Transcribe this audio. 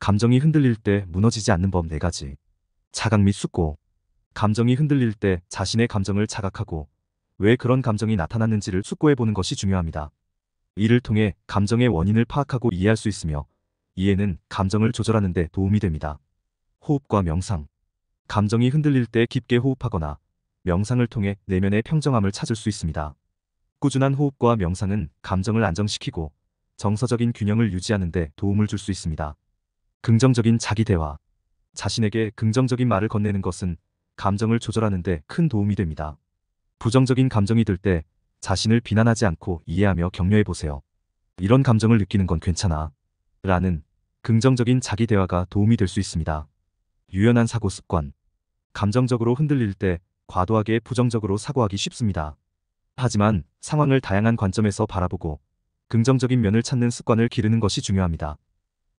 감정이 흔들릴 때 무너지지 않는 법 4가지. 자각 및 숙고. 감정이 흔들릴 때 자신의 감정을 자각하고 왜 그런 감정이 나타났는지를 숙고해보는 것이 중요합니다. 이를 통해 감정의 원인을 파악하고 이해할 수 있으며 이해는 감정을 조절하는 데 도움이 됩니다. 호흡과 명상. 감정이 흔들릴 때 깊게 호흡하거나 명상을 통해 내면의 평정함을 찾을 수 있습니다. 꾸준한 호흡과 명상은 감정을 안정시키고 정서적인 균형을 유지하는 데 도움을 줄 수 있습니다. 긍정적인 자기 대화. 자신에게 긍정적인 말을 건네는 것은 감정을 조절하는 데 큰 도움이 됩니다. 부정적인 감정이 들 때 자신을 비난하지 않고 이해하며 격려해 보세요. 이런 감정을 느끼는 건 괜찮아. 라는 긍정적인 자기 대화가 도움이 될 수 있습니다. 유연한 사고 습관. 감정적으로 흔들릴 때 과도하게 부정적으로 사고하기 쉽습니다. 하지만 상황을 다양한 관점에서 바라보고 긍정적인 면을 찾는 습관을 기르는 것이 중요합니다.